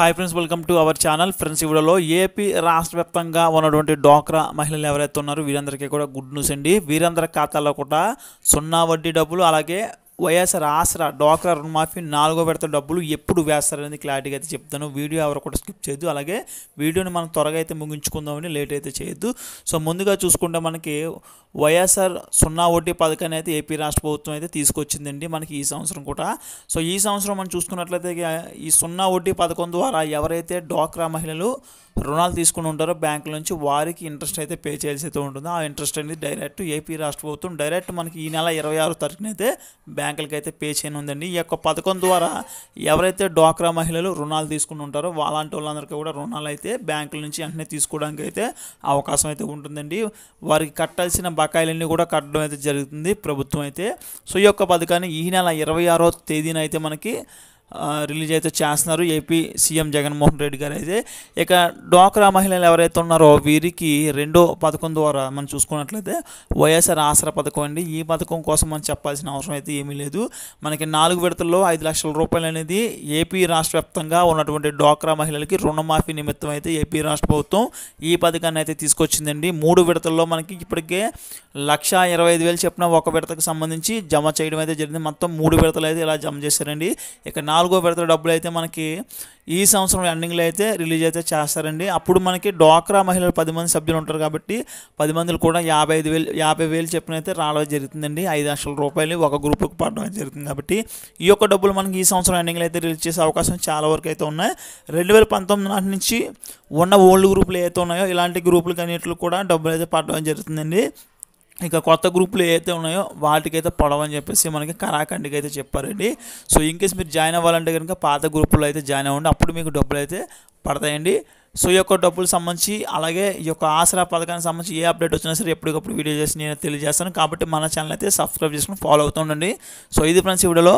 hi friends welcome to our channel friends ఇవిడలో AP రాష్ట్ర వ్యాప్తంగా ఉన్నటువంటి డోక్రా మహిళలు ఎవరైతే ఉన్నారో వీరందరికీ కూడా గుడ్ న్యూస్ అండి వీరందరి ఖాతాలో కూడా సున్నా వడ్డీ డబ్బులు అలాగే వైఎస్ఆర్ ఆసరా డోక్రా రుణమాఫీ నాలుగో విడత డబ్బులు ఎప్పుడు వేస్తారనేది క్లారిటీగా అయితే చెప్తాను వీడియో ఎవరు కూడా స్కిప్ చేయొద్దు అలాగే వీడియోని మనం త్వరగా అయితే ముగించుకుందామని లేట్ అయితే చేయొద్దు సో ముందుగా చూసుకుంటే మనకి వైఎస్ఆర్ సున్నా ఒకటి పథకాన్ని అయితే ఏపీ రాష్ట్ర ప్రభుత్వం అయితే తీసుకొచ్చిందండి మనకి ఈ సంవత్సరం కూడా సో ఈ సంవత్సరం మనం చూసుకున్నట్లయితే ఈ సున్నా ఒకటి పథకం ద్వారా ఎవరైతే డ్వాక్రా మహిళలు రుణాలు తీసుకుని ఉంటారో బ్యాంకుల నుంచి వారికి ఇంట్రెస్ట్ అయితే పే చేయాల్సి అయితే ఉంటుందో ఆ ఇంట్రెస్ట్ అనేది డైరెక్ట్ ఏపీ రాష్ట్ర ప్రభుత్వం డైరెక్ట్ మనకి ఈ నెల ఇరవై ఆరో తారీఖునైతే బ్యాంకులకి అయితే పే చేయనుందండి ఈ యొక్క పథకం ద్వారా ఎవరైతే డ్వాక్రా మహిళలు రుణాలు తీసుకుని ఉంటారో అలాంటి వాళ్ళందరికీ కూడా రుణాలు అయితే బ్యాంకుల నుంచి వెంటనే తీసుకోవడానికి అయితే అవకాశం అయితే ఉంటుందండి వారికి కట్టాల్సిన బకాయిలన్నీ కూడా కట్టడం అయితే జరుగుతుంది ప్రభుత్వం అయితే సో ఈ యొక్క పథకాన్ని ఈ నెల ఇరవై ఆరో తేదీన అయితే మనకి రిలీజ్ అయితే చేస్తున్నారు ఏపీ సీఎం జగన్మోహన్ రెడ్డి గారు అయితే ఇక డోక్రా మహిళలు ఎవరైతే ఉన్నారో వీరికి రెండో పథకం ద్వారా మనం చూసుకున్నట్లయితే వైఎస్ఆర్ ఆసరా పథకం అండి ఈ పథకం కోసం మనం చెప్పాల్సిన అవసరం అయితే ఏమీ లేదు మనకి నాలుగు విడతల్లో ఐదు లక్షల రూపాయలు అనేది ఏపీ రాష్ట్ర వ్యాప్తంగా ఉన్నటువంటి డోక్రా మహిళలకి రుణమాఫీ నిమిత్తం అయితే ఏపీ రాష్ట్ర ప్రభుత్వం ఈ పథకాన్ని అయితే తీసుకొచ్చిందండి మూడు విడతల్లో మనకి ఇప్పటికే లక్ష ఇరవై ఐదు వేలు చెప్పిన ఒక విడతకు సంబంధించి జమ చేయడం అయితే జరిగింది మొత్తం మూడు విడతలు అయితే ఇలా జమ చేశారండి ఇక నాలుగు నాలుగో విడత డబ్బులు అయితే మనకి ఈ సంవత్సరం ఎండింగ్లో అయితే రిలీజ్ అయితే చేస్తారండి అప్పుడు మనకి డోక్రా మహిళలు పది మంది సభ్యులు ఉంటారు కాబట్టి పది మందిలు కూడా యాభై ఐదు వేలు యాభై వేలు చెప్పిన అయితే రావడం జరుగుతుందండి ఐదు లక్షల రూపాయలు ఒక గ్రూప్కి పడడం జరుగుతుంది కాబట్టి ఈ యొక్క డబ్బులు మనకి ఈ సంవత్సరం ఎండింగ్లో అయితే రిలీజ్ చేసే అవకాశం చాలా వరకు అయితే ఉన్నాయి రెండు వేల పంతొమ్మిది నాటి నుంచి ఉన్న ఓల్డ్ గ్రూపులు ఏవైతే ఉన్నాయో ఇలాంటి గ్రూపులు కనీట్లు కూడా డబ్బులు అయితే పడడం జరుగుతుందండి ఇక కొత్త గ్రూపులు ఏవైతే ఉన్నాయో వాటికైతే పొడవని చెప్పేసి మనకి కరాఖండికి అయితే చెప్పారండి సో ఇన్కేస్ మీరు జాయిన్ అవ్వాలంటే కనుక పాత గ్రూపులో అయితే జాయిన్ అవ్వండి అప్పుడు మీకు డబ్బులు అయితే పడతాయండి సో ఈ యొక్క డబ్బులు సంబంధించి అలాగే ఈ యొక్క ఆసరా పథకానికి సంబంధించి ఏ అప్డేట్ వచ్చినా సరే ఎప్పటికప్పుడు వీడియో చేసి నేను తెలియజేస్తాను కాబట్టి మన ఛానల్ అయితే సబ్స్క్రైబ్ చేసుకుని ఫాలో అవుతూ ఉండండి సో ఇది ఫ్రెండ్స్ వీడియోలో